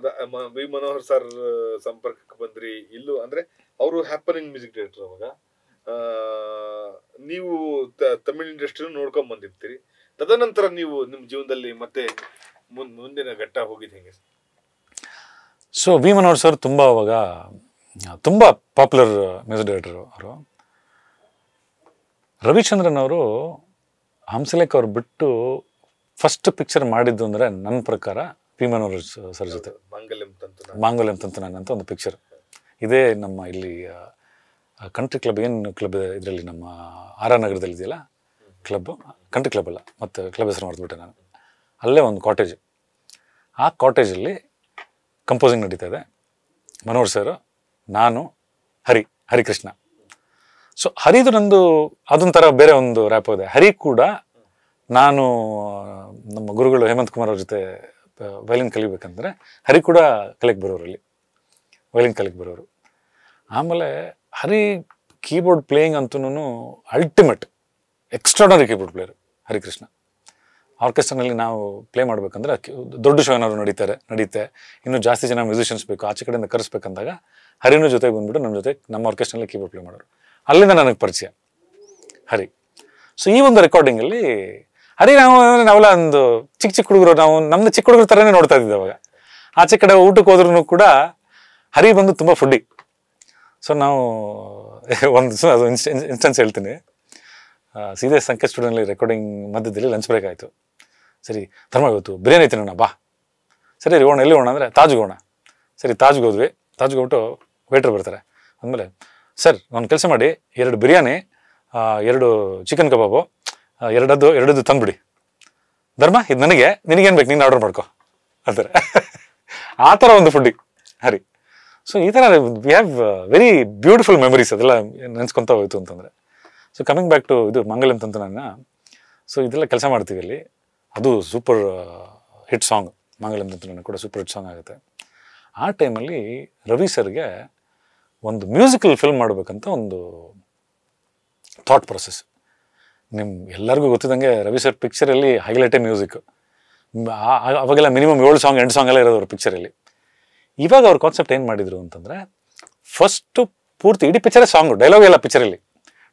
ಅದ V Manohar sir ಸಂಪರ್ಕಕ್ಕೆ ಬಂದ್ರಿ ಇಲ್ಲೂ ಅಂದ್ರೆ ಅವರು ಹ್ಯಾಪನಿಂಗ್ ಮ್ಯೂಸಿಕ್ ಡೈರೆಕ್ಟರ್ ಅವಾಗ ನೀವು ತಮಿಳ್ ಇಂಡಸ್ಟ್ರಿನೂ ನೋಡ್ಕೊಂಡ್ ಬಂದಿರ್ತೀರಿ ತದನಂತರ ನೀವು ನಿಮ್ಮ ಜೀವನದಲ್ಲಿ ಮತ್ತೆ ಮುಂದಿನ ಘಟ್ಟ ಹೋಗಿದ್ದು ಹೆಂಗೆ ಸೊ ವಿ ಮನೋಹರ್ ಸರ್ ತುಂಬ ಅವಾಗ ತುಂಬ ಪಾಪ್ಯುಲರ್ ಮ್ಯೂಸಿಕ್ ಡೈರೆಕ್ಟರ್ ಅವರು ರವಿಚಂದ್ರನ್ ಅವರು ಹಂಸಲೇಖ್ ಅವ್ರು ಬಿಟ್ಟು ಫಸ್ಟ್ ಪಿಕ್ಚರ್ ಮಾಡಿದ್ದು ಅಂದರೆ ನನ್ನ ಪ್ರಕಾರ ಪಿ ಮನೋಹರ್ ಸರ್ ಜೊತೆ ಮಾಂಗಲ್ಯಂ ತಂತನ ಅಂತ ಒಂದು ಪಿಕ್ಚರ್ ಇದೇ ನಮ್ಮ ಇಲ್ಲಿ ಕಂಟ್ರಿ ಕ್ಲಬ್ ಏನು ಕ್ಲಬ್ ಇದರಲ್ಲಿ ನಮ್ಮ ಆರ್ ಆರ್ ನಗರದಲ್ಲಿ ಇದೆಯಲ್ಲ ಕ್ಲಬ್ ಕಂಟ್ರಿ ಕ್ಲಬ್ ಅಲ್ಲ ಮತ್ತು ಕ್ಲಬ್ ಹೆಸರು ಮಾಡಿದ್ಬಿಟ್ಟೆ ನಾನು ಅಲ್ಲೇ ಒಂದು ಕಾಟೇಜ್ ಆ ಕಾಟೇಜಲ್ಲಿ ಕಂಪೋಸಿಂಗ್ ನಡೀತಾ ಇದೆ ಮನೋಹರ್ ಸರ್ ನಾನು ಹರಿ ಹರಿಕೃಷ್ಣ ಸೊ ಹರಿದು ನಂದು ಅದೊಂಥರ ಬೇರೆ ಒಂದು ರ್ಯಾಪ್ ಇದೆ ಹರಿ ಕೂಡ ನಾನು ನಮ್ಮ ಗುರುಗಳು ಹೇಮಂತ್ ಕುಮಾರ್ ಅವ್ರ ಜೊತೆ ವಯಲಿನ್ ಕಲಿಬೇಕಂದ್ರೆ ಹರಿ ಕೂಡ ಕಲಿಕ್ ಬರೋರಲ್ಲಿ ವಯಲಿನ್ ಕಲಿಕ್ ಬರೋರು ಆಮೇಲೆ ಹರಿ ಕೀಬೋರ್ಡ್ ಪ್ಲೇಯಿಂಗ್ ಅಂತೂ ultimate extraordinary keyboard player Harikrishna ಆರ್ಕೆಸ್ಟ್ರಾನಲ್ಲಿ ನಾವು ಪ್ಲೇ ಮಾಡಬೇಕಂದ್ರೆ ದೊಡ್ಡ ಶೋ ಏನಾದ್ರು ನಡೀತಾರೆ ನಡೀತೆ ಇನ್ನೂ ಜಾಸ್ತಿ ಜನ ಮ್ಯೂಸಿಷಿಯನ್ಸ್ ಬೇಕು ಆಚೆ ಕಡೆಯಿಂದ ಕರೆಸ್ಬೇಕಂದಾಗ ಹರಿನೂ ಜೊತೆಗೆ ಬಂದುಬಿಟ್ಟು ನಮ್ಮ ಜೊತೆ ನಮ್ಮ ಆರ್ಕೆಸ್ಟ್ರಲ್ಲಿ ಕೀಬೋರ್ಡ್ ಪ್ಲೇ ಮಾಡೋರು ಅಲ್ಲಿಂದ ನನಗೆ ಪರಿಚಯ ಹರಿ ಸೊ ಈ ಒಂದು ರೆಕಾರ್ಡಿಂಗಲ್ಲಿ ಅದೇ ನಾವು ನಾವೆಲ್ಲ ಒಂದು ಚಿಕ್ಕ ಚಿಕ್ಕ ಹುಡುಗರು ನಾವು ನಮ್ಮ ಚಿಕ್ಕ ಹುಡುಗರ ತರನೇ ನೋಡ್ತಾ ಇದ್ದೀವಿ ಅವಾಗ ಆಚೆ ಕಡೆ ಊಟಕ್ಕೆ ಹೋದ್ರೂ ಕೂಡ ಹರಿ ಬಂದು ತುಂಬ ಫುಡ್ಡಿ ಸೊ ನಾವು ಒಂದು ಅದು ಇನ್ಸ್ಟೆನ್ಸ್ ಹೇಳ್ತೀನಿ ಸೀದೇ ಸಂಖ್ಯೆ ಸ್ಟುಡಿಯೋನಲ್ಲಿ ರೆಕಾರ್ಡಿಂಗ್ ಮಧ್ಯದಲ್ಲಿ ಲಂಚ್ ಬ್ರೇಕ್ ಆಯಿತು ಸರಿ ತರ್ಮ ಇವತ್ತು ಬಿರಿಯಾನಿ ತಿನ್ನೋಣ ಬಾ ಸರಿ ರೀ ಓಣ ಎಲ್ಲಿ ಹೋಣ ಅಂದರೆ ತಾಜ್ಗೆ ಸರಿ ತಾಜ್ಗೆ ಹೋದ್ವಿ ತಾಜ್ಗೆ ಹೋಗ್ಬಿಟ್ಟು ವೇಟ್ರ್ ಬರ್ತಾರೆ ಅಂದಮೇಲೆ ಸರ್ ನಾನು ಕೆಲಸ ಮಾಡಿ ಎರಡು ಬಿರಿಯಾನಿ ಎರಡು ಚಿಕನ್ ಕಬಾಬು ಎರಡದ್ದು ಎರಡದ್ದು ತಂದ್ಬಿಡಿ ಧರ್ಮ ಇದು ನನಗೆ ನಿನಗೇನು ಬೇಕು ನೀನು ಆರ್ಡರ್ ಮಾಡ್ಕೊ ಅಂತಾರೆ ಆ ಥರ ಒಂದು ಫುಡ್ಡಿ ಹರಿ ಸೊ ಈ ಥರ we have very beautiful memories ಅದೆಲ್ಲ ನೆನೆಸ್ಕೊತಾ ಹೋಯಿತು ಅಂತಂದರೆ ಸೊ ಕಮಿಂಗ್ ಬ್ಯಾಕ್ ಟು ಇದು ಅಂತಂತ ನಾನು ಸೊ ಇದೆಲ್ಲ ಕೆಲಸ ಮಾಡ್ತೀವಿ ಅಲ್ಲಿ ಅದು ಸೂಪರ್ ಹಿಟ್ ಸಾಂಗ್ ಅಂತಂತ ತಂತನನ್ನು ಕೂಡ ಸೂಪರ್ ಹಿಟ್ ಸಾಂಗ್ ಆಗುತ್ತೆ ಆ ಟೈಮಲ್ಲಿ ರವಿ ಸರ್ಗೆ ಒಂದು ಮ್ಯೂಸಿಕಲ್ ಫಿಲ್ಮ್ ಮಾಡಬೇಕಂತ ಒಂದು ಥಾಟ್ ಪ್ರೊಸೆಸ್ ನಿಮ್ಮ ಎಲ್ಲರಿಗೂ ಗೊತ್ತಿದ್ದಂಗೆ ರವಿ ಸರ್ ಪಿಕ್ಚರಲ್ಲಿ ಹೈಲೈಟೆ ಮ್ಯೂಸಿಕ್ ಅವಾಗೆಲ್ಲ ಮಿನಿಮಮ್ ಏಳು ಸಾಂಗ್ ಎಂಟು ಎಲ್ಲ ಇರೋದು ಅವ್ರ ಪಿಕ್ಚರಲ್ಲಿ ಇವಾಗ ಅವ್ರ ಕಾನ್ಸೆಪ್ಟ್ ಏನು ಮಾಡಿದರು ಅಂತಂದರೆ ಫಸ್ಟು ಪೂರ್ತಿ ಇಡೀ ಪಿಕ್ಚರೇ ಸಾಂಗ್ ಡೈಲಾಗ್ ಎಲ್ಲ ಪಿಕ್ಚರಲ್ಲಿ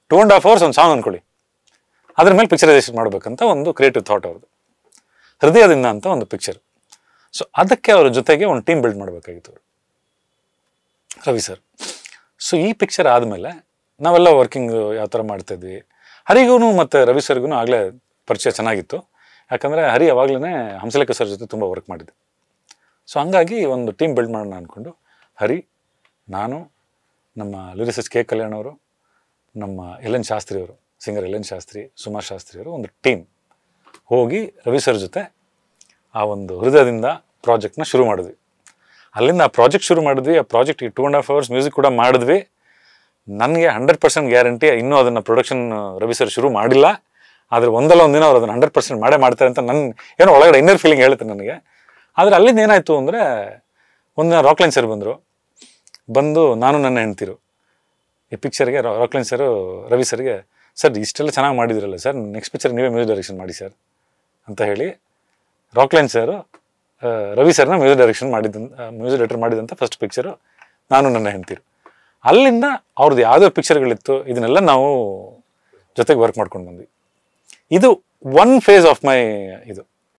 ಟು ಆ್ಯಂಡ್ ಹಾಫ್ ಅವರ್ಸ್ ಒಂದು ಸಾಂಗ್ ಅಂದ್ಕೊಳ್ಳಿ ಅದ್ರ ಮೇಲೆ ಪಿಕ್ಚರೈಸೇಷನ್ ಮಾಡಬೇಕಂತ ಒಂದು ಕ್ರಿಯೇಟಿವ್ ಥಾಟ್ ಅವ್ರದ್ದು ಹೃದಯದಿಂದ ಅಂತ ಒಂದು ಪಿಕ್ಚರ್ ಸೊ ಅದಕ್ಕೆ ಅವ್ರ ಜೊತೆಗೆ ಒಂದು ಟೀಮ್ ಬಿಲ್ಡ್ ಮಾಡಬೇಕಾಗಿತ್ತು ಅವರು ರವಿ ಸರ್ ಸೊ ಈ ಪಿಕ್ಚರ್ ಆದಮೇಲೆ ನಾವೆಲ್ಲ ವರ್ಕಿಂಗ್ ಯಾವ ಥರ ಮಾಡ್ತಾಯಿದ್ವಿ ಹರಿಗೂ ಮತ್ತು ರವಿ ಸರ್ಗೂ ಆಗಲೇ ಪರಿಚಯ ಚೆನ್ನಾಗಿತ್ತು ಯಾಕಂದರೆ ಹರಿ ಯಾವಾಗಲೇ ಹಂಸಲೇಖ ಸರ್ ಜೊತೆ ತುಂಬ ವರ್ಕ್ ಮಾಡಿದ್ದೆ ಸೊ ಹಂಗಾಗಿ ಒಂದು ಟೀಮ್ ಬಿಲ್ಡ್ ಮಾಡೋಣ ಅಂದ್ಕೊಂಡು ಹರಿ ನಾನು ನಮ್ಮ ಲಿರಿಸಿಸ್ಟ್ ಕೆ ಕಲ್ಯಾಣ್ ಅವರು ನಮ್ಮ ಎಲ್ ಎನ್ ಶಾಸ್ತ್ರಿ ಅವರು singer L N Shastri Suma Shastri ಅವರು ಒಂದು ಟೀಮ್ ಹೋಗಿ ರವಿ ಸರ್ ಜೊತೆ ಆ ಒಂದು ಹೃದಯದಿಂದ ಪ್ರಾಜೆಕ್ಟ್ನ ಶುರು ಮಾಡಿದ್ವಿ ಅಲ್ಲಿಂದ ಆ ಪ್ರಾಜೆಕ್ಟ್ ಶುರು ಮಾಡಿದ್ವಿ ಆ ಪ್ರಾಜೆಕ್ಟ್ ಈ two and half hours music ಕೂಡ ಮಾಡಿದ್ವಿ ನನಗೆ ಹಂಡ್ರೆಡ್ ಪರ್ಸೆಂಟ್ ಗ್ಯಾರಂಟಿ ಇನ್ನೂ ಅದನ್ನು ಪ್ರೊಡಕ್ಷನ್ ರವಿ ಸರ್ ಶುರು ಮಾಡಿಲ್ಲ ಆದರೆ ಒಂದಲ್ಲ ಒಂದಿನ ಅವ್ರು ಅದನ್ನು ಹಂಡ್ರೆಡ್ ಪರ್ಸೆಂಟ್ ಮಾಡೇ ಮಾಡ್ತಾರೆ ಅಂತ ನನ್ನ ಏನೋ ಒಳಗಡೆ ಇನ್ನರ್ ಫೀಲಿಂಗ್ ಹೇಳುತ್ತೆ ನನಗೆ ಆದರೆ ಅಲ್ಲಿಂದ ಏನಾಯಿತು ಅಂದರೆ ಒಂದಿನ ರಾಕ್ಲೈನ್ ಸರ್ ಬಂದರು ಬಂದು ನಾನು ನನ್ನ ಹೆಣ್ತಿರು ಈ ಪಿಕ್ಚರ್ಗೆ ರಾಕ್ಲೈನ್ ಸರು ರವಿ ಸರ್ಗೆ ಸರ್ ಇಷ್ಟೆಲ್ಲ ಚೆನ್ನಾಗಿ ಮಾಡಿದಿರಲ್ಲ ಸರ್ ನೆಕ್ಸ್ಟ್ ಪಿಕ್ಚರ್ ನೀವೇ ಮ್ಯೂಸಿಕ್ ಡೈರೆಕ್ಷನ್ ಮಾಡಿ ಸರ್ ಅಂತ ಹೇಳಿ ರಾಕ್ಲೈನ್ ಸರು ರವಿ ಸರ್ನ ಮ್ಯೂಸಿಕ್ ಡೈರೆಕ್ಷನ್ ಮಾಡಿದ್ದಂತ ಮ್ಯೂಸಿಕ್ ಡೈರೆಕ್ಟರ್ ಮಾಡಿದಂಥ ಫಸ್ಟ್ ಪಿಕ್ಚರು ನಾನು ನನ್ನ ಹೆಣ್ತಿರು ಅಲ್ಲಿಂದ ಅವ್ರದ್ದು ಯಾವುದೋ ಪಿಕ್ಚರ್ಗಳಿತ್ತು ಇದನ್ನೆಲ್ಲ ನಾವು ಜೊತೆಗೆ ವರ್ಕ್ ಮಾಡ್ಕೊಂಡು ಬಂದ್ವಿ ಇದು ಒನ್ ಫೇಸ್ ಆಫ್ ಮೈ ಇದು